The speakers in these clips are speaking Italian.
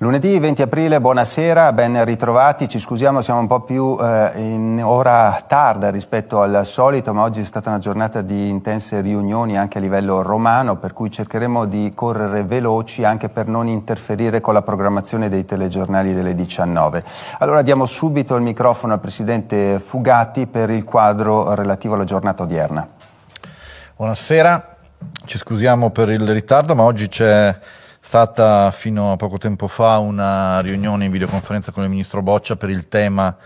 Lunedì 20 aprile, buonasera, ben ritrovati, ci scusiamo, siamo un po' più eh, in ora tarda rispetto al solito, ma oggi è stata una giornata di intense riunioni anche a livello romano, per cui cercheremo di correre veloci anche per non interferire con la programmazione dei telegiornali delle 19. Allora diamo subito il microfono al Presidente Fugati per il quadro relativo alla giornata odierna. Buonasera, ci scusiamo per il ritardo, ma oggi c'è stata fino a poco tempo fa una riunione in videoconferenza con il ministro Boccia per il tema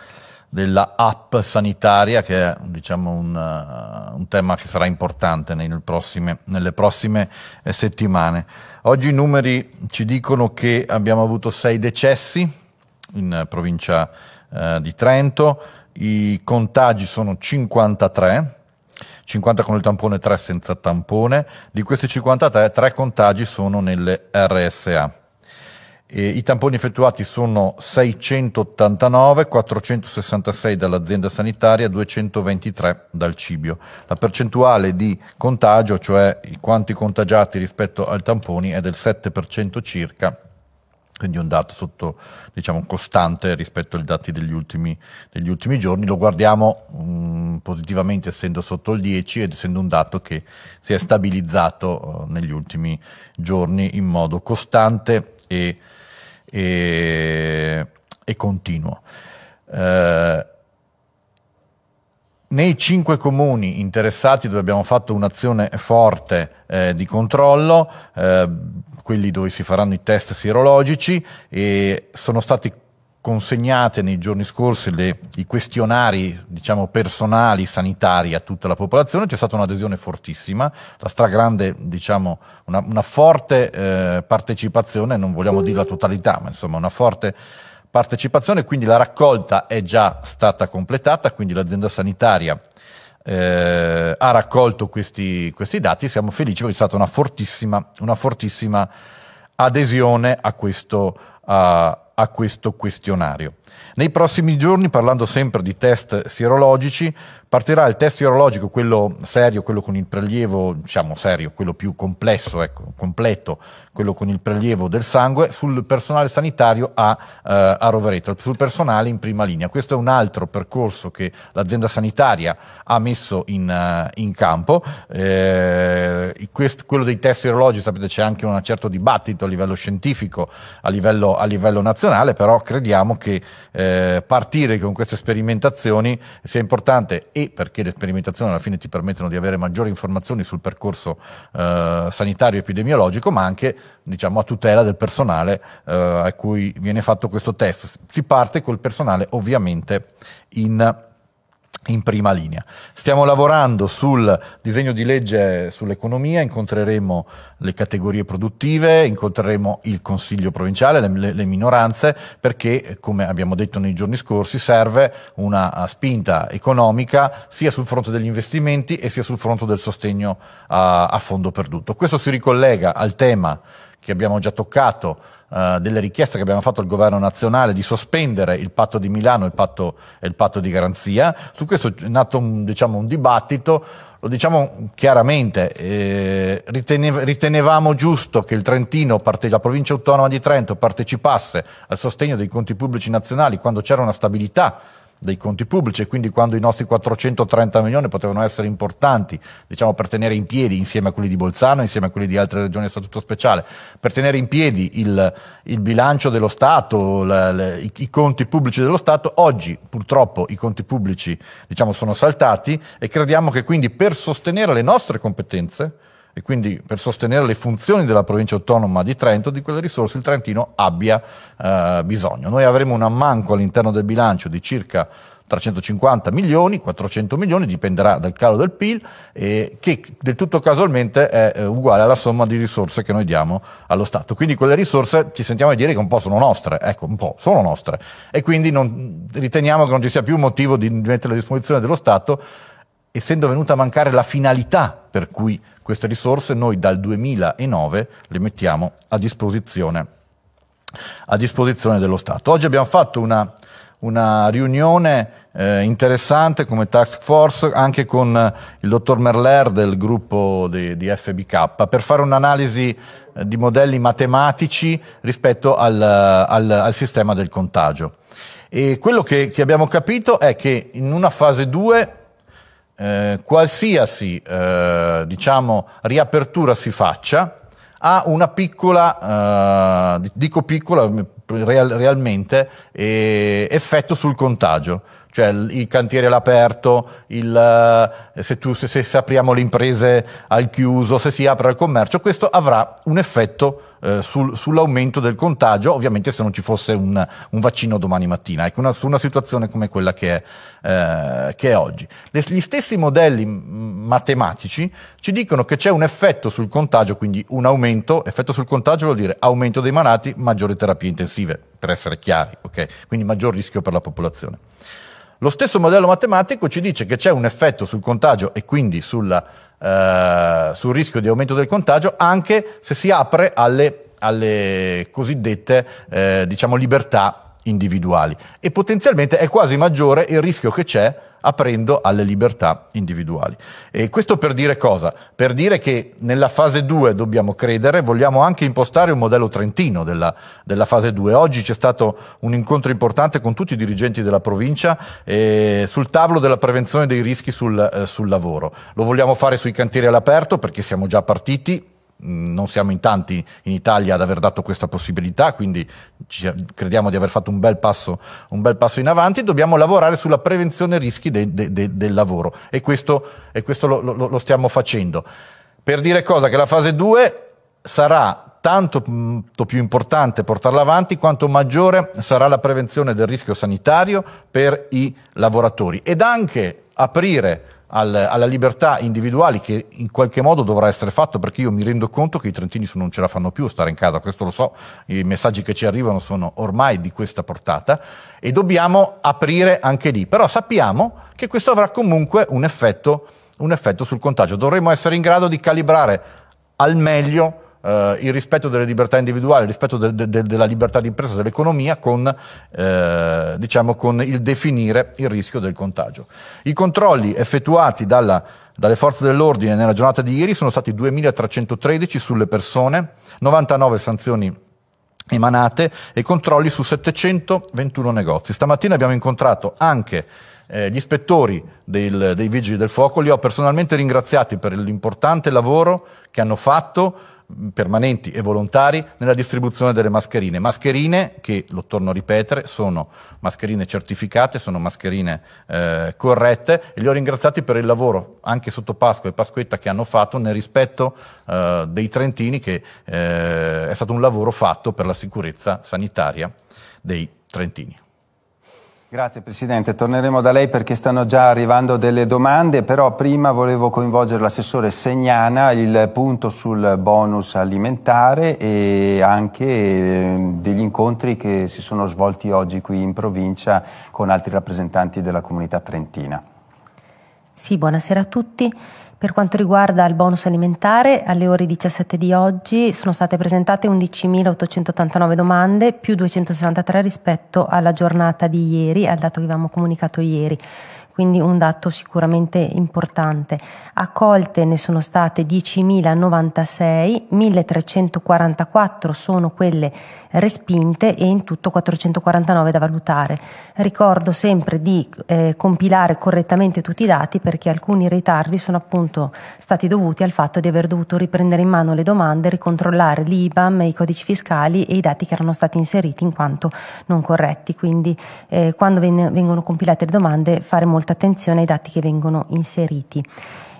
della app sanitaria, che è diciamo, un, uh, un, tema che sarà importante nel prossime, nelle prossime eh, settimane. Oggi i numeri ci dicono che abbiamo avuto sei decessi in provincia uh, di Trento, i contagi sono 53, 50 con il tampone, 3 senza tampone. Di questi 53, 3 contagi sono nelle RSA. E I tamponi effettuati sono 689, 466 dall'azienda sanitaria, 223 dal Cibio. La percentuale di contagio, cioè quanti contagiati rispetto al tamponi, è del 7% circa quindi un dato sotto, diciamo, costante rispetto ai dati degli ultimi, degli ultimi giorni. Lo guardiamo um, positivamente essendo sotto il 10 ed essendo un dato che si è stabilizzato uh, negli ultimi giorni in modo costante e, e, e continuo. Uh, nei cinque comuni interessati dove abbiamo fatto un'azione forte eh, di controllo, eh, quelli dove si faranno i test sierologici, e sono stati consegnate nei giorni scorsi le, i questionari diciamo, personali sanitari a tutta la popolazione, c'è stata un'adesione fortissima, la stragrande, diciamo, una, una forte eh, partecipazione, non vogliamo dire la totalità, ma insomma una forte partecipazione, quindi la raccolta è già stata completata, quindi l'azienda sanitaria eh, ha raccolto questi, questi, dati, siamo felici perché è stata una fortissima, una fortissima adesione a questo, a, a questo questionario. Nei prossimi giorni, parlando sempre di test sierologici, Partirà il test virologico, quello serio, quello con il prelievo, diciamo serio, quello più complesso, ecco, completo, quello con il prelievo del sangue, sul personale sanitario a, eh, a Rovereto, sul personale in prima linea. Questo è un altro percorso che l'azienda sanitaria ha messo in, eh, in campo. Eh, questo, quello dei test virologici, sapete, c'è anche un certo dibattito a livello scientifico, a livello, a livello nazionale, però crediamo che eh, partire con queste sperimentazioni sia importante e e perché le sperimentazioni alla fine ti permettono di avere maggiori informazioni sul percorso eh, sanitario epidemiologico, ma anche diciamo, a tutela del personale eh, a cui viene fatto questo test. Si parte col personale ovviamente in in prima linea. Stiamo lavorando sul disegno di legge sull'economia, incontreremo le categorie produttive, incontreremo il Consiglio provinciale, le, le, minoranze, perché, come abbiamo detto nei giorni scorsi, serve una spinta economica sia sul fronte degli investimenti e sia sul fronte del sostegno a, a fondo perduto. Questo si ricollega al tema che abbiamo già toccato, eh, delle richieste che abbiamo fatto al governo nazionale di sospendere il patto di Milano e il patto, il patto di garanzia. Su questo è nato un, diciamo, un dibattito, lo diciamo chiaramente, eh, ritenev- ritenevamo giusto che il Trentino, parte- la provincia autonoma di Trento partecipasse al sostegno dei conti pubblici nazionali quando c'era una stabilità dei conti pubblici e quindi quando i nostri 430 milioni potevano essere importanti diciamo, per tenere in piedi insieme a quelli di Bolzano, insieme a quelli di altre regioni a statuto speciale, per tenere in piedi il, il bilancio dello Stato, la, le, i, i, conti pubblici dello Stato, oggi purtroppo i conti pubblici diciamo, sono saltati e crediamo che quindi per sostenere le nostre competenze e quindi per sostenere le funzioni della provincia autonoma di Trento, di quelle risorse il Trentino abbia eh, bisogno. Noi avremo un ammanco all'interno del bilancio di circa 350 milioni, 400 milioni, dipenderà dal calo del PIL, eh, che del tutto casualmente è eh, uguale alla somma di risorse che noi diamo allo Stato. Quindi quelle risorse ci sentiamo di dire che un po' sono nostre, ecco, un po' sono nostre. E quindi non, riteniamo che non ci sia più motivo di mettere a disposizione dello Stato essendo venuta a mancare la finalità per cui queste risorse noi dal 2009 le mettiamo a disposizione, a disposizione dello Stato. Oggi abbiamo fatto una, una riunione eh, interessante come task force anche con eh, il dottor Merler del gruppo di, di FBK per fare un'analisi eh, di modelli matematici rispetto al, eh, al, al sistema del contagio. E quello che, che abbiamo capito è che in una fase 2 eh, qualsiasi eh, diciamo, riapertura si faccia ha una piccola, eh, dico piccola real, realmente, eh, effetto sul contagio cioè il cantiere all'aperto, il, eh, se, tu, se, se, apriamo le imprese al chiuso, se si apre al commercio, questo avrà un effetto eh, sul, sull'aumento del contagio, ovviamente se non ci fosse un, un vaccino domani mattina, ecco, una, su una situazione come quella che è, eh, che è oggi. Le, gli stessi modelli matematici ci dicono che c'è un effetto sul contagio, quindi un aumento, effetto sul contagio vuol dire aumento dei malati, maggiori terapie intensive, per essere chiari, okay? quindi maggior rischio per la popolazione. Lo stesso modello matematico ci dice che c'è un effetto sul contagio e quindi sulla, eh, sul rischio di aumento del contagio anche se si apre alle, alle cosiddette eh, diciamo, libertà individuali e potenzialmente è quasi maggiore il rischio che c'è aprendo alle libertà individuali. E questo per dire cosa? Per dire che nella fase 2 dobbiamo credere, vogliamo anche impostare un modello trentino della, della fase 2. Oggi c'è stato un incontro importante con tutti i dirigenti della provincia eh, sul tavolo della prevenzione dei rischi sul, eh, sul lavoro. Lo vogliamo fare sui cantieri all'aperto perché siamo già partiti, non siamo in tanti in Italia ad aver dato questa possibilità, quindi ci, crediamo di aver fatto un bel, passo, un bel passo in avanti, dobbiamo lavorare sulla prevenzione rischi de, de, de, del lavoro e questo, e questo lo, lo, lo, stiamo facendo. Per dire cosa? Che la fase 2 sarà tanto mm, più importante portarla avanti quanto maggiore sarà la prevenzione del rischio sanitario per i lavoratori ed anche aprire al, alla libertà individuali che in qualche modo dovrà essere fatto perché io mi rendo conto che i trentini non ce la fanno più a stare in casa, questo lo so, i messaggi che ci arrivano sono ormai di questa portata e dobbiamo aprire anche lì, però sappiamo che questo avrà comunque un effetto, un effetto sul contagio, dovremo essere in grado di calibrare al meglio eh, il rispetto delle libertà individuali, il rispetto de, de, de, della libertà di impresa, dell'economia con, eh, diciamo, con, il definire il rischio del contagio. I controlli effettuati dalla, dalle forze dell'ordine nella giornata di ieri sono stati 2.313 sulle persone, 99 sanzioni emanate e controlli su 721 negozi. Stamattina abbiamo incontrato anche eh, gli ispettori del, dei vigili del fuoco, li ho personalmente ringraziati per l'importante lavoro che hanno fatto permanenti e volontari nella distribuzione delle mascherine. Mascherine che, lo torno a ripetere, sono mascherine certificate, sono mascherine eh, corrette e li ho ringraziati per il lavoro anche sotto Pasqua e Pasquetta che hanno fatto nel rispetto eh, dei trentini che eh, è stato un lavoro fatto per la sicurezza sanitaria dei trentini. Grazie Presidente, torneremo da lei perché stanno già arrivando delle domande, però prima volevo coinvolgere l'assessore Segnana, il punto sul bonus alimentare e anche ehm, degli incontri che si sono svolti oggi qui in provincia con altri rappresentanti della comunità trentina. Sì, buonasera a tutti. Per quanto riguarda il bonus alimentare, alle ore 17 di oggi sono state presentate 11.889 domande, più 263 rispetto alla giornata di ieri, al dato che avevamo comunicato ieri quindi un dato sicuramente importante. Accolte ne sono state 10.096, 1.344 sono quelle respinte e in tutto 449 da valutare. Ricordo sempre di eh, compilare correttamente tutti i dati perché alcuni ritardi sono appunto stati dovuti al fatto di aver dovuto riprendere in mano le domande, ricontrollare l'IBAM, i codici fiscali e i dati che erano stati inseriti in quanto non corretti. Quindi eh, quando vengono compilate le domande fare molto molta attenzione ai dati che vengono inseriti.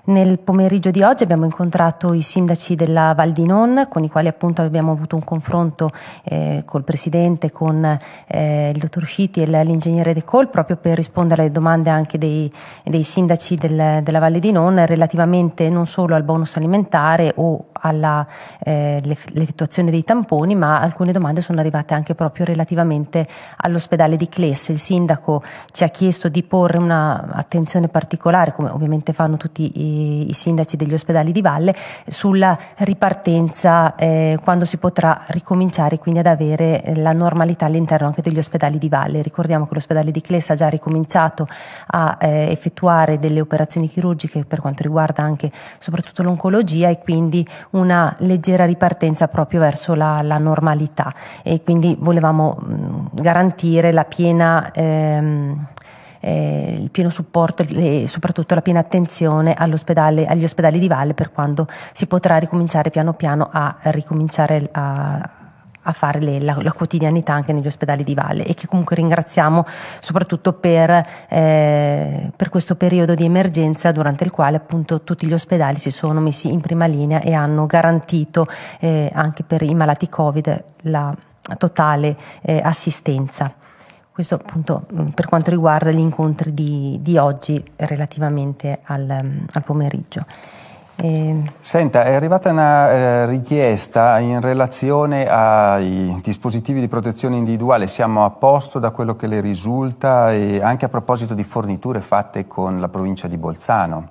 Nel pomeriggio di oggi abbiamo incontrato i sindaci della Val di Non con i quali appunto abbiamo avuto un confronto eh, col presidente, con eh, il dottor Sciti e l'ingegnere De Col proprio per rispondere alle domande anche dei, dei sindaci del, della Valle di Non relativamente non solo al bonus alimentare o all'effettuazione eh, dei tamponi ma alcune domande sono arrivate anche proprio relativamente all'ospedale di Cles. Il sindaco ci ha chiesto di porre un'attenzione particolare come ovviamente fanno tutti i i, sindaci degli ospedali di valle sulla ripartenza eh, quando si potrà ricominciare quindi ad avere eh, la normalità all'interno anche degli ospedali di valle. Ricordiamo che l'ospedale di Clessa ha già ricominciato a eh, effettuare delle operazioni chirurgiche per quanto riguarda anche soprattutto l'oncologia e quindi una leggera ripartenza proprio verso la, la normalità e quindi volevamo mh, mm, garantire la piena ehm, eh, il pieno supporto e soprattutto la piena attenzione agli ospedali di valle per quando si potrà ricominciare piano piano a ricominciare a, a fare le, la, la, quotidianità anche negli ospedali di valle e che comunque ringraziamo soprattutto per, eh, per, questo periodo di emergenza durante il quale appunto tutti gli ospedali si sono messi in prima linea e hanno garantito eh, anche per i malati covid la totale eh, assistenza. Questo appunto mm, per quanto riguarda gli incontri di, di oggi relativamente al, mm, al pomeriggio. E... Ehm, Senta, è arrivata una eh, richiesta in relazione ai dispositivi di protezione individuale, siamo a posto da quello che le risulta e anche a proposito di forniture fatte con la provincia di Bolzano.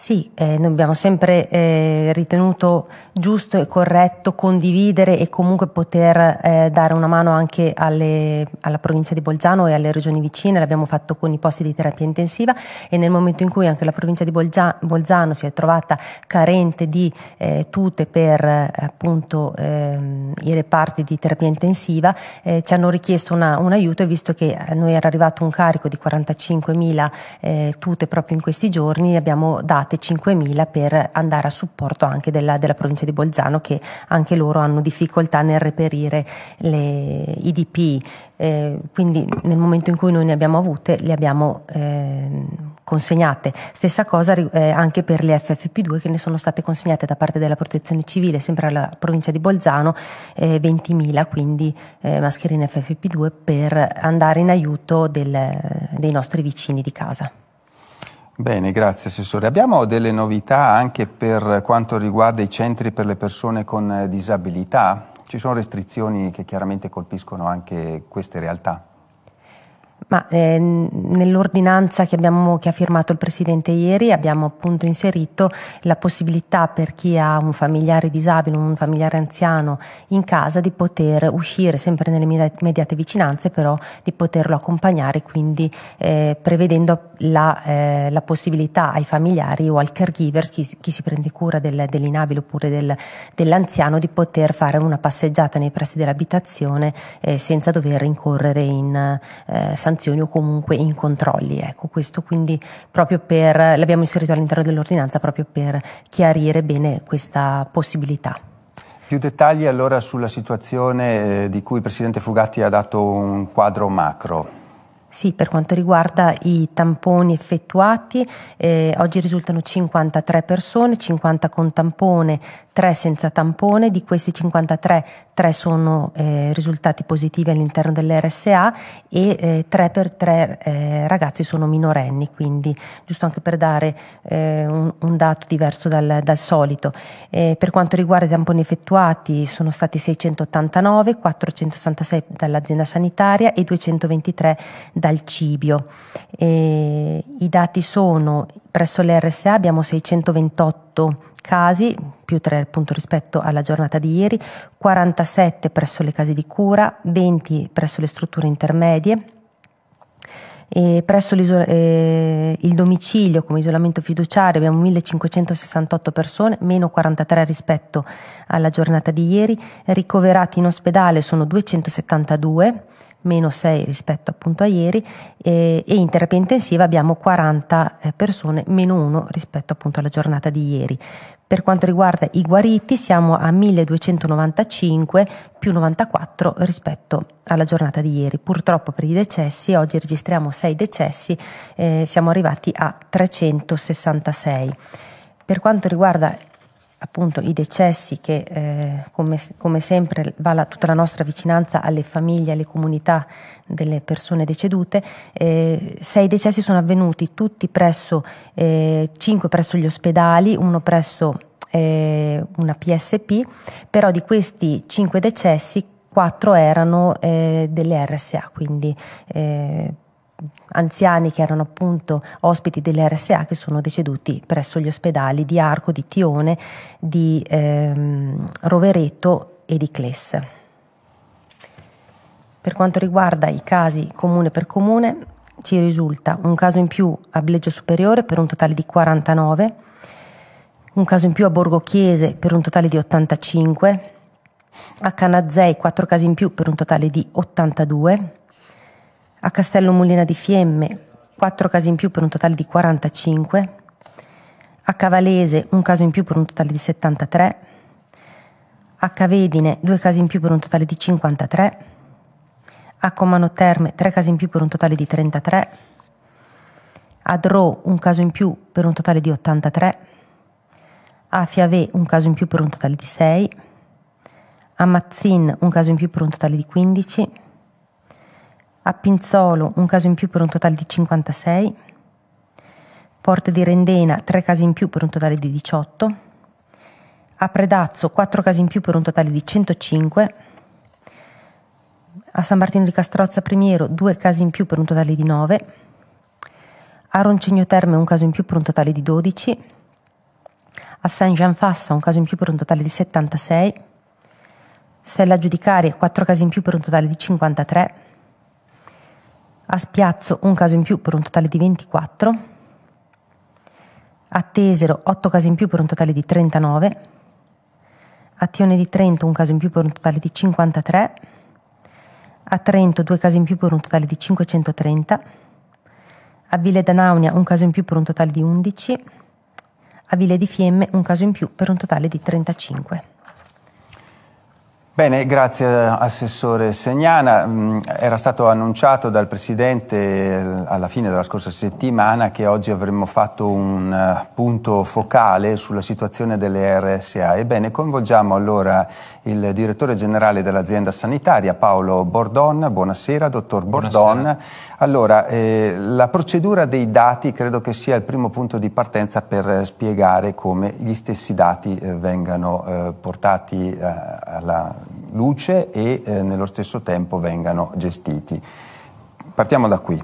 Sì, eh, noi abbiamo sempre eh, ritenuto giusto e corretto condividere e comunque poter eh, dare una mano anche alle, alla provincia di Bolzano e alle regioni vicine, l'abbiamo fatto con i posti di terapia intensiva e nel momento in cui anche la provincia di Bolzano, Bolzano si è trovata carente di eh, tute per eh, appunto ehm, i reparti di terapia intensiva, eh, ci hanno richiesto una, un aiuto e visto che a noi era arrivato un carico di 45.000 tute proprio in questi giorni, abbiamo dato stimate 5.000 per andare a supporto anche della, della, provincia di Bolzano che anche loro hanno difficoltà nel reperire le IDP, eh, quindi nel momento in cui noi ne abbiamo avute le abbiamo eh, consegnate. Stessa cosa eh, anche per le FFP2 che ne sono state consegnate da parte della protezione civile, sempre alla provincia di Bolzano, 20.000 eh, quindi eh, mascherine FFP2 per andare in aiuto del, dei nostri vicini di casa. Bene, grazie Assessore. Abbiamo delle novità anche per quanto riguarda i centri per le persone con disabilità? Ci sono restrizioni che chiaramente colpiscono anche queste realtà? Ma eh, nell'ordinanza che, che, ha firmato il Presidente ieri abbiamo appunto inserito la possibilità per chi ha un familiare disabile, un familiare anziano in casa di poter uscire sempre nelle immediate vicinanze, però di poterlo accompagnare, quindi eh, prevedendo la, eh, la, possibilità ai familiari o al caregiver, chi, chi si prende cura del, dell'inabile oppure del, dell'anziano, di poter fare una passeggiata nei pressi dell'abitazione eh, senza dover incorrere in eh, sanzioni o comunque in controlli. Ecco, questo quindi proprio per, l'abbiamo inserito all'interno dell'ordinanza proprio per chiarire bene questa possibilità. Più dettagli allora sulla situazione eh, di cui il Presidente Fugatti ha dato un quadro macro. Sì, per quanto riguarda i tamponi effettuati, eh, oggi risultano 53 persone, 50 con tampone, 3 senza tampone, di questi 53 tre sono eh, risultati positivi all'interno dell'RSA e eh, tre per tre eh, ragazzi sono minorenni, quindi giusto anche per dare eh, un, un, dato diverso dal, dal solito. Eh, per quanto riguarda i tamponi effettuati sono stati 689, 466 dall'azienda sanitaria e 223 dal Cibio. Eh, I dati sono presso l'RSA abbiamo 628 casi, più 3 appunto rispetto alla giornata di ieri, 47 presso le case di cura, 20 presso le strutture intermedie. E presso eh, il domicilio come isolamento fiduciario abbiamo 1568 persone, meno 43 rispetto alla giornata di ieri, ricoverati in ospedale sono 272, meno 6 rispetto appunto a ieri eh, e in terapia intensiva abbiamo 40 eh, persone meno 1 rispetto appunto alla giornata di ieri. Per quanto riguarda i guariti siamo a 1295 più 94 rispetto alla giornata di ieri. Purtroppo per i decessi oggi registriamo 6 decessi, eh, siamo arrivati a 366. Per quanto riguarda appunto i decessi che eh, come, come, sempre va la, tutta la nostra vicinanza alle famiglie, alle comunità delle persone decedute, eh, sei decessi sono avvenuti tutti presso, eh, cinque presso gli ospedali, uno presso eh, una PSP, però di questi cinque decessi quattro erano eh, delle RSA, quindi eh, anziani che erano appunto ospiti delle RSA che sono deceduti presso gli ospedali di Arco, di Tione, di ehm, Rovereto e di Clesse. Per quanto riguarda i casi comune per comune, ci risulta un caso in più a Bleggio Superiore per un totale di 49, un caso in più a Borgo Chiese per un totale di 85, a Canazzei 4 casi in più per un totale di 82, a Castello Mulina di Fiemme 4 casi in più per un totale di 45, a Cavalese un caso in più per un totale di 73, a Cavedine 2 casi in più per un totale di 53, a Comano Terme 3 casi in più per un totale di 33, a Dro un caso in più per un totale di 83, a Fiave un caso in più per un totale di 6, a Mazzin un caso in più per un totale di 15, a Pinzolo un caso in più per un totale di 56. Porte di Rendena tre casi in più per un totale di 18. A Predazzo quattro casi in più per un totale di 105. A San Martino di Castrozza Primiero due casi in più per un totale di 9. A Roncegno Terme un caso in più per un totale di 12. A San Gianfassa un caso in più per un totale di 76. Sella Giudicaria quattro casi in più per un totale di 53 a spiazzo un caso in più per un totale di 24, a Tesero 8 casi in più per un totale di 39, a Tione di Trento un caso in più per un totale di 53, a Trento due casi in più per un totale di 530, a Ville d'Anaunia un caso in più per un totale di 11, a Ville di Fiemme un caso in più per un totale di 35. Bene, grazie eh, Assessore Segnana. Mm, era stato annunciato dal Presidente eh, alla fine della scorsa settimana che oggi avremmo fatto un eh, punto focale sulla situazione delle RSA. Ebbene, coinvolgiamo allora il Direttore Generale dell'azienda sanitaria, Paolo Bordon. Buonasera, Dottor Bordon. Buonasera. Allora, eh, la procedura dei dati credo che sia il primo punto di partenza per spiegare come gli stessi dati eh, vengano eh, portati alla luce e eh, nello stesso tempo vengano gestiti. Partiamo da qui.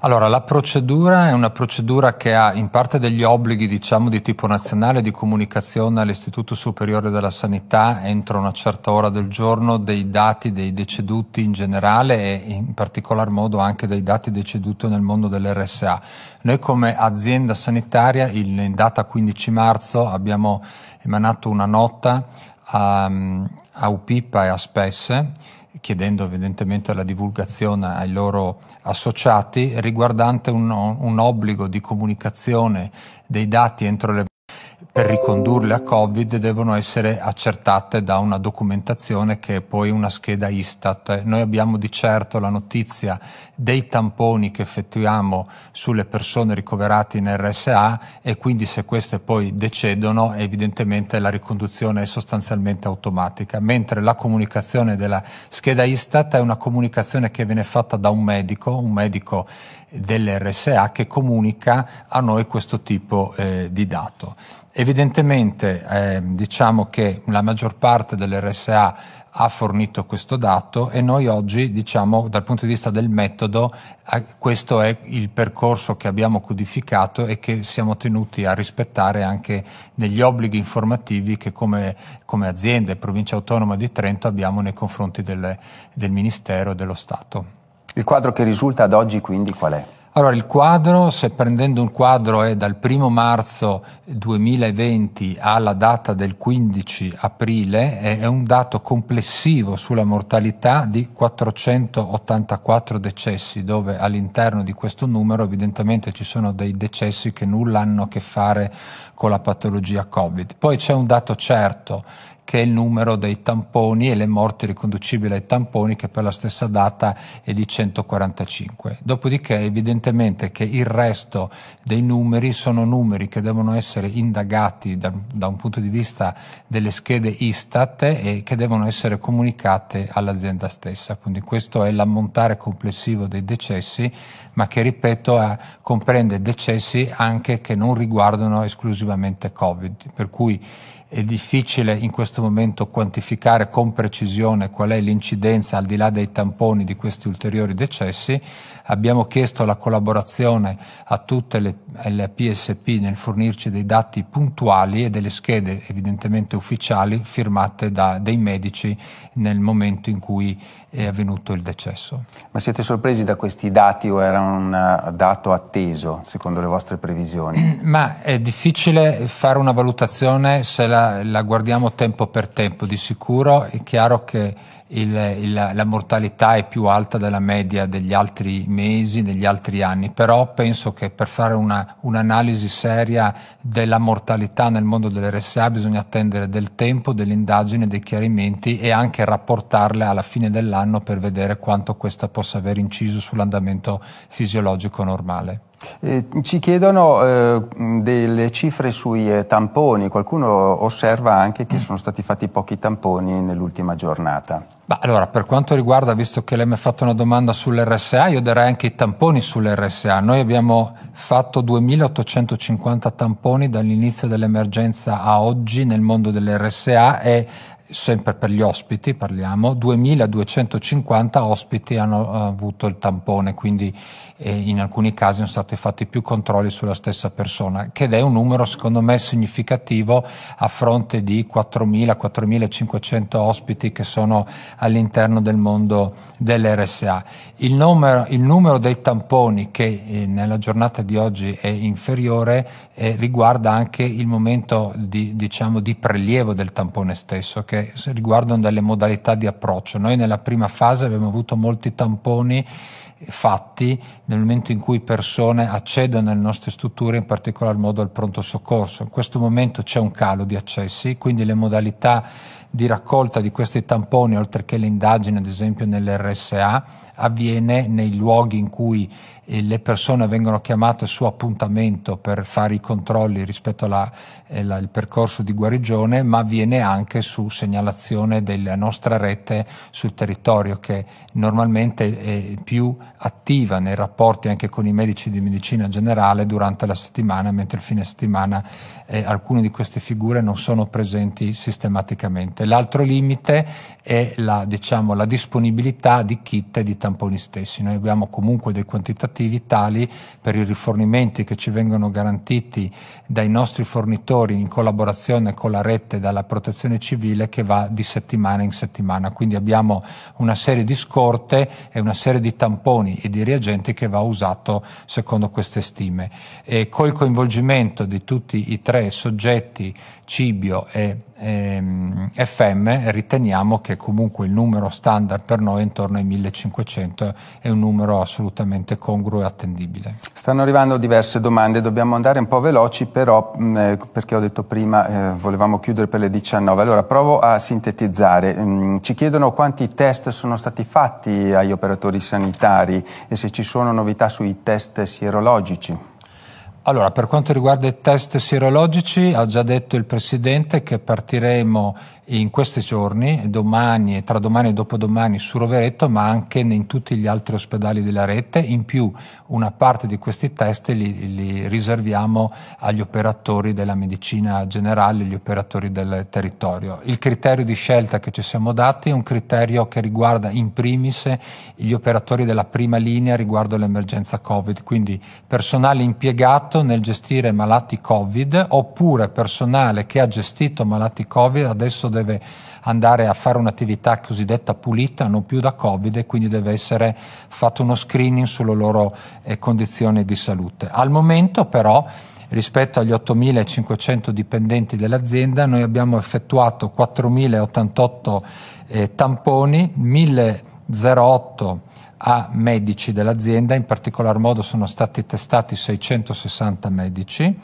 Allora, la procedura è una procedura che ha in parte degli obblighi, diciamo, di tipo nazionale di comunicazione all'Istituto Superiore della Sanità entro una certa ora del giorno dei dati dei deceduti in generale e in particolar modo anche dei dati deceduti nel mondo dell'RSA. Noi come azienda sanitaria, in data 15 marzo, abbiamo emanato una nota a, a UPIPA e a SPES chiedendo evidentemente la divulgazione ai loro associati riguardante un, un obbligo di comunicazione dei dati entro le per ricondurle a Covid devono essere accertate da una documentazione che è poi una scheda Istat. Noi abbiamo di certo la notizia dei tamponi che effettuiamo sulle persone ricoverate in RSA e quindi se queste poi decedono evidentemente la riconduzione è sostanzialmente automatica, mentre la comunicazione della scheda Istat è una comunicazione che viene fatta da un medico, un medico dell'RSA che comunica a noi questo tipo eh, di dato evidentemente eh, diciamo che la maggior parte dell'RSA ha fornito questo dato e noi oggi diciamo dal punto di vista del metodo eh, questo è il percorso che abbiamo codificato e che siamo tenuti a rispettare anche negli obblighi informativi che come, come azienda e provincia autonoma di Trento abbiamo nei confronti delle, del Ministero e dello Stato. Il quadro che risulta ad oggi quindi qual è? Allora, il quadro, se prendendo un quadro è dal 1 marzo 2020 alla data del 15 aprile, è un dato complessivo sulla mortalità di 484 decessi, dove all'interno di questo numero evidentemente ci sono dei decessi che nulla hanno a che fare con la patologia Covid. Poi c'è un dato certo che è il numero dei tamponi e le morti riconducibili ai tamponi che per la stessa data è di 145. Dopodiché è evidentemente che il resto dei numeri sono numeri che devono essere indagati da, da un punto di vista delle schede Istat e che devono essere comunicate all'azienda stessa. Quindi questo è l'ammontare complessivo dei decessi, ma che ripeto è, eh, comprende decessi anche che non riguardano esclusivamente Covid, per cui è difficile in questo momento quantificare con precisione qual è l'incidenza al di là dei tamponi di questi ulteriori decessi. Abbiamo chiesto la collaborazione a tutte le, le PSP nel fornirci dei dati puntuali e delle schede evidentemente ufficiali firmate da, dai medici nel momento in cui è avvenuto il decesso. Ma siete sorpresi da questi dati o era un eh, dato atteso secondo le vostre previsioni? Ma è difficile fare una valutazione se la, la guardiamo tempo per tempo, di sicuro è chiaro che il, il, la mortalità è più alta della media degli altri mesi, degli altri anni, però penso che per fare una, un'analisi seria della mortalità nel mondo dell'RSA bisogna attendere del tempo, dell'indagine, dei chiarimenti e anche rapportarle alla fine dell'anno per vedere quanto questa possa aver inciso sull'andamento fisiologico normale. Eh, ci chiedono eh, delle cifre sui eh, tamponi, qualcuno osserva anche che sono stati fatti pochi tamponi nell'ultima giornata. Bah, allora, per quanto riguarda, visto che lei mi ha fatto una domanda sull'RSA, io darei anche i tamponi sull'RSA. Noi abbiamo fatto 2.850 tamponi dall'inizio dell'emergenza a oggi nel mondo dell'RSA e sempre per gli ospiti parliamo, 2250 ospiti hanno avuto il tampone, quindi eh, in alcuni casi sono stati fatti più controlli sulla stessa persona, che è un numero secondo me significativo a fronte di 4.000-4.500 ospiti che sono all'interno del mondo dell'RSA. Il numero, il numero dei tamponi che eh, nella giornata di oggi è inferiore eh, riguarda anche il momento di, diciamo, di, prelievo del tampone stesso, che riguardano delle modalità di approccio. Noi nella prima fase abbiamo avuto molti tamponi fatti nel momento in cui persone accedono alle nostre strutture, in particolar modo al pronto soccorso. In questo momento c'è un calo di accessi, quindi le modalità di raccolta di questi tamponi, oltre che l'indagine ad esempio nell'RSA, avviene nei luoghi in cui eh, le persone vengono chiamate su appuntamento per fare i controlli rispetto al eh, percorso di guarigione, ma avviene anche su segnalazione della nostra rete sul territorio che normalmente è più attiva nei rapporti anche con i medici di medicina generale durante la settimana, mentre il fine settimana eh, alcune di queste figure non sono presenti sistematicamente. L'altro limite è la, diciamo, la disponibilità di kit di tabellini tamponi stessi. Noi abbiamo comunque dei quantitativi tali per i rifornimenti che ci vengono garantiti dai nostri fornitori in collaborazione con la rete dalla protezione civile che va di settimana in settimana. Quindi abbiamo una serie di scorte e una serie di tamponi e di reagenti che va usato secondo queste stime. E col coinvolgimento di tutti i tre soggetti, Cibio e ehm, FM riteniamo che comunque il numero standard per noi intorno ai 1500 è un numero assolutamente congruo e attendibile. Stanno arrivando diverse domande, dobbiamo andare un po' veloci però mh, mm, eh, perché ho detto prima eh, volevamo chiudere per le 19, allora provo a sintetizzare, mh, mm, ci chiedono quanti test sono stati fatti agli operatori sanitari e se ci sono novità sui test sierologici. Allora, per quanto riguarda i test sierologici, ha già detto il Presidente che partiremo in questi giorni, domani, tra domani e dopodomani su Roveretto, ma anche in tutti gli altri ospedali della rete. In più una parte di questi test li, li riserviamo agli operatori della medicina generale, gli operatori del territorio. Il criterio di scelta che ci siamo dati è un criterio che riguarda in primis gli operatori della prima linea riguardo all'emergenza Covid, quindi personale impiegato nel gestire malati Covid oppure personale che ha gestito malati Covid adesso deve deve andare a fare un'attività cosiddetta pulita, non più da Covid, e quindi deve essere fatto uno screening sulle loro eh, condizioni di salute. Al momento però rispetto agli 8.500 dipendenti dell'azienda noi abbiamo effettuato 4.088 eh, tamponi, 1.008 a medici dell'azienda, in particolar modo sono stati testati 660 medici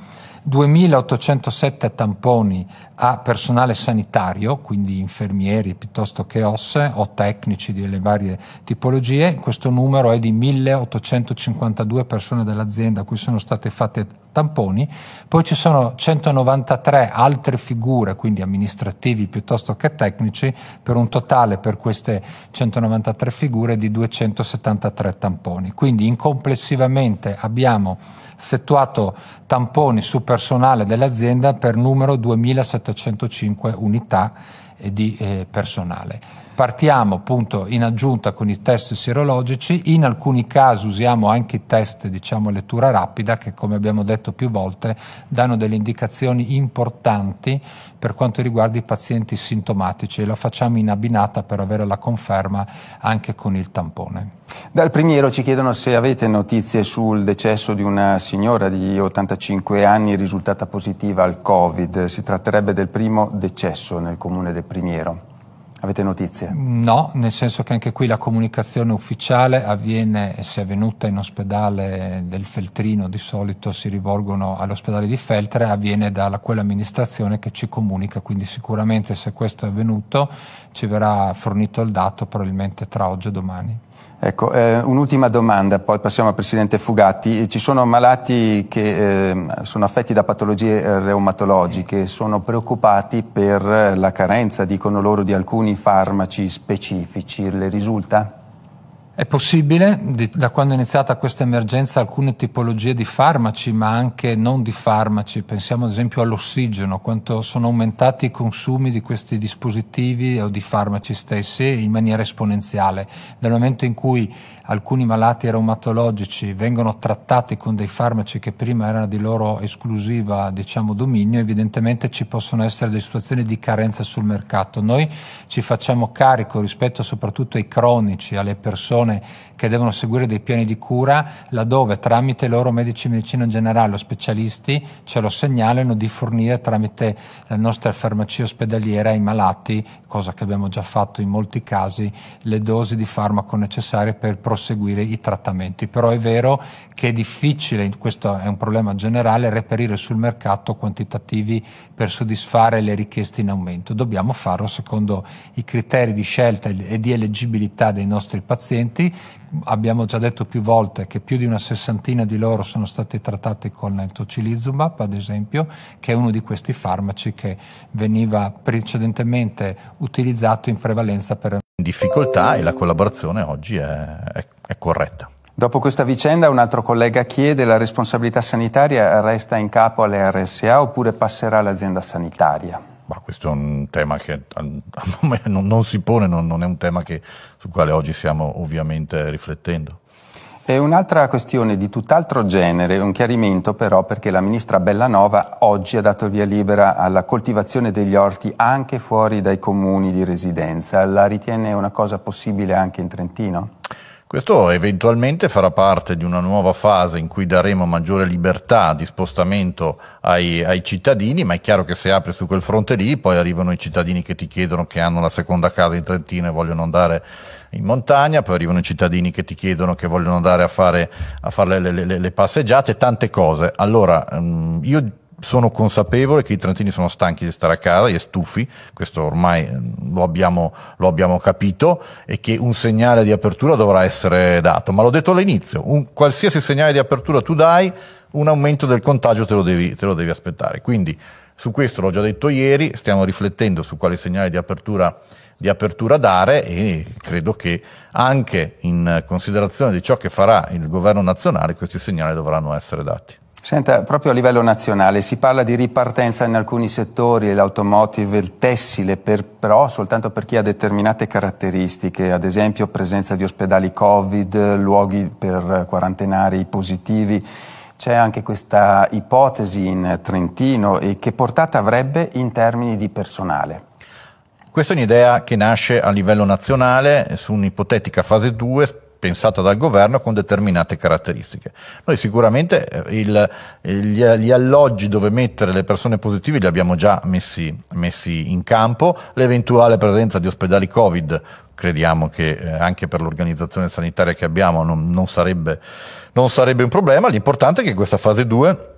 2.807 tamponi a personale sanitario, quindi infermieri piuttosto che osse o tecnici delle varie tipologie. Questo numero è di 1.852 persone dell'azienda a cui sono state fatte tamponi. Poi ci sono 193 altre figure, quindi amministrativi piuttosto che tecnici, per un totale per queste 193 figure di 273 tamponi. Quindi in complessivamente abbiamo effettuato tamponi su personale dell'azienda per numero 2705 unità eh, di eh, personale. Partiamo appunto in aggiunta con i test sierologici, in alcuni casi usiamo anche i test diciamo lettura rapida che come abbiamo detto più volte danno delle indicazioni importanti per quanto riguarda i pazienti sintomatici e la facciamo in abbinata per avere la conferma anche con il tampone. Dal primiero ci chiedono se avete notizie sul decesso di una signora di 85 anni risultata positiva al Covid. Si tratterebbe del primo decesso nel comune del primiero. Avete notizie? No, nel senso che anche qui la comunicazione ufficiale avviene, se è venuta in ospedale del Feltrino, di solito si rivolgono all'ospedale di Feltre, avviene da quell'amministrazione che ci comunica, quindi sicuramente se questo è avvenuto ci verrà fornito il dato probabilmente tra oggi e domani. Ecco, eh, un'ultima domanda, poi passiamo al Presidente Fugatti. Eh, ci sono malati che eh, sono affetti da patologie eh, reumatologiche, sono preoccupati per eh, la carenza, dicono loro, di alcuni dei farmaci specifici, le risulta? È possibile, da quando è iniziata questa emergenza, alcune tipologie di farmaci, ma anche non di farmaci. Pensiamo ad esempio all'ossigeno, quanto sono aumentati i consumi di questi dispositivi o di farmaci stessi in maniera esponenziale. Dal momento in cui alcuni malati reumatologici vengono trattati con dei farmaci che prima erano di loro esclusiva diciamo, dominio, evidentemente ci possono essere delle situazioni di carenza sul mercato. Noi ci facciamo carico rispetto soprattutto ai cronici, alle persone che devono seguire dei piani di cura laddove tramite i loro medici di medicina generale o specialisti ce lo segnalano di fornire tramite la eh, nostra farmacia ospedaliera ai malati, cosa che abbiamo già fatto in molti casi, le dosi di farmaco necessarie per proseguire i trattamenti. Però è vero che è difficile, questo è un problema generale, reperire sul mercato quantitativi per soddisfare le richieste in aumento. Dobbiamo farlo secondo i criteri di scelta e di elegibilità dei nostri pazienti abbiamo già detto più volte che più di una sessantina di loro sono stati trattati con il tocilizumab, ad esempio, che è uno di questi farmaci che veniva precedentemente utilizzato in prevalenza per... Difficoltà e la collaborazione oggi è, è, è corretta. Dopo questa vicenda un altro collega chiede la responsabilità sanitaria resta in capo alle RSA oppure passerà all'azienda sanitaria? Ma questo è un tema che non, si pone, non, è un tema che, sul quale oggi stiamo ovviamente riflettendo. È un'altra questione di tutt'altro genere, un chiarimento però perché la ministra Bellanova oggi ha dato via libera alla coltivazione degli orti anche fuori dai comuni di residenza. La ritiene una cosa possibile anche in Trentino? Questo eventualmente farà parte di una nuova fase in cui daremo maggiore libertà di spostamento ai, ai, cittadini, ma è chiaro che se apri su quel fronte lì, poi arrivano i cittadini che ti chiedono che hanno la seconda casa in Trentino e vogliono andare in montagna, poi arrivano i cittadini che ti chiedono che vogliono andare a fare, a fare le, le, le, passeggiate, tante cose. Allora, mm, io sono consapevole che i trentini sono stanchi di stare a casa e stufi, questo ormai eh, lo abbiamo, lo abbiamo, capito, e che un segnale di apertura dovrà essere dato. Ma l'ho detto all'inizio, un qualsiasi segnale di apertura tu dai, un aumento del contagio te lo devi, te lo devi aspettare. Quindi su questo l'ho già detto ieri, stiamo riflettendo su quale segnale di apertura, di apertura, dare e credo che anche in considerazione di ciò che farà il governo nazionale questi segnali dovranno essere dati. Senta, proprio a livello nazionale si parla di ripartenza in alcuni settori, l'automotive, il tessile, per, però soltanto per chi ha determinate caratteristiche, ad esempio presenza di ospedali Covid, luoghi per quarantenari positivi. C'è anche questa ipotesi in Trentino e che portata avrebbe in termini di personale. Questa è un'idea che nasce a livello nazionale su un'ipotetica fase 2 pensata dal governo con determinate caratteristiche. Noi sicuramente eh, il, gli, gli, alloggi dove mettere le persone positive li abbiamo già messi, messi in campo, l'eventuale presenza di ospedali Covid crediamo che eh, anche per l'organizzazione sanitaria che abbiamo non, non, sarebbe, non sarebbe un problema, l'importante è che questa fase 2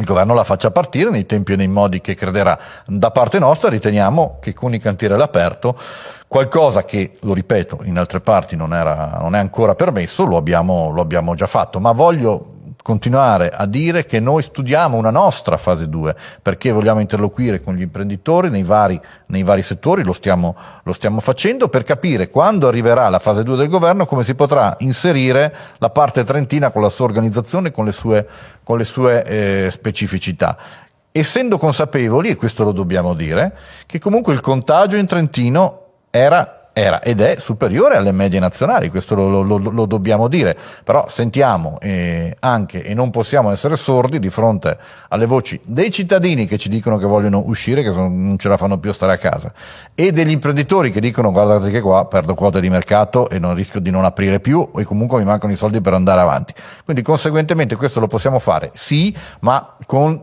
il governo la faccia partire nei tempi e nei modi che crederà. Da parte nostra riteniamo che con i cantieri all'aperto qualcosa che, lo ripeto, in altre parti non, era, non è ancora permesso, lo abbiamo, lo abbiamo già fatto, ma voglio continuare a dire che noi studiamo una nostra fase 2 perché vogliamo interloquire con gli imprenditori nei vari, nei vari settori, lo stiamo, lo stiamo, facendo per capire quando arriverà la fase 2 del governo come si potrà inserire la parte trentina con la sua organizzazione, con le sue, con le sue eh, specificità. Essendo consapevoli, e questo lo dobbiamo dire, che comunque il contagio in Trentino era era ed è superiore alle medie nazionali, questo lo, lo, lo dobbiamo dire, però sentiamo eh, anche e non possiamo essere sordi di fronte alle voci dei cittadini che ci dicono che vogliono uscire, che sono, non ce la fanno più stare a casa, e degli imprenditori che dicono guardate che qua perdo quote di mercato e non rischio di non aprire più e comunque mi mancano i soldi per andare avanti. Quindi conseguentemente questo lo possiamo fare, sì, ma con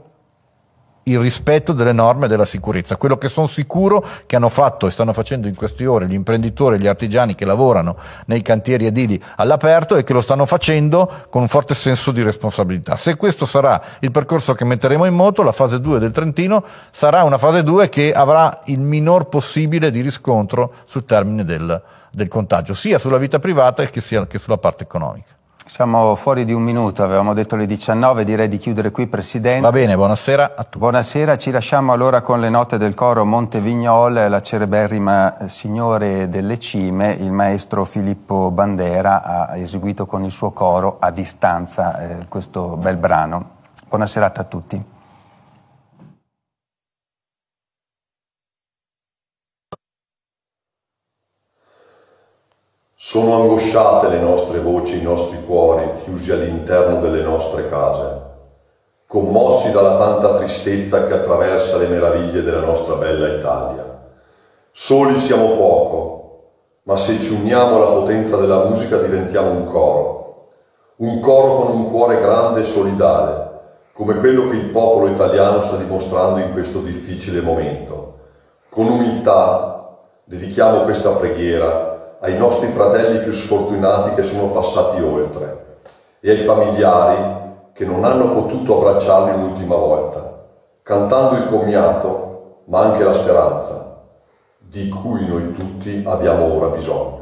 il rispetto delle norme della sicurezza. Quello che sono sicuro che hanno fatto e stanno facendo in queste ore gli imprenditori e gli artigiani che lavorano nei cantieri edili all'aperto è che lo stanno facendo con un forte senso di responsabilità. Se questo sarà il percorso che metteremo in moto, la fase 2 del Trentino sarà una fase 2 che avrà il minor possibile di riscontro sul termine del, del contagio, sia sulla vita privata che, sia, che sulla parte economica. Siamo fuori di un minuto, avevamo detto le 19, direi di chiudere qui Presidente. Va bene, buonasera a tutti. Buonasera, ci lasciamo allora con le note del coro Montevignol, la cereberrima eh, Signore delle Cime, il maestro Filippo Bandera ha eseguito con il suo coro a distanza eh, questo bel brano. Buona serata a tutti. Sono angosciate le nostre voci, i nostri cuori chiusi all'interno delle nostre case, commossi dalla tanta tristezza che attraversa le meraviglie della nostra bella Italia. Soli siamo poco, ma se ci uniamo alla potenza della musica diventiamo un coro, un coro con un cuore grande e solidale, come quello che il popolo italiano sta dimostrando in questo difficile momento. Con umiltà dedichiamo questa preghiera ai nostri fratelli più sfortunati che sono passati oltre e ai familiari che non hanno potuto abbracciarli l'ultima volta, cantando il commiato, ma anche la speranza, di cui noi tutti abbiamo ora bisogno.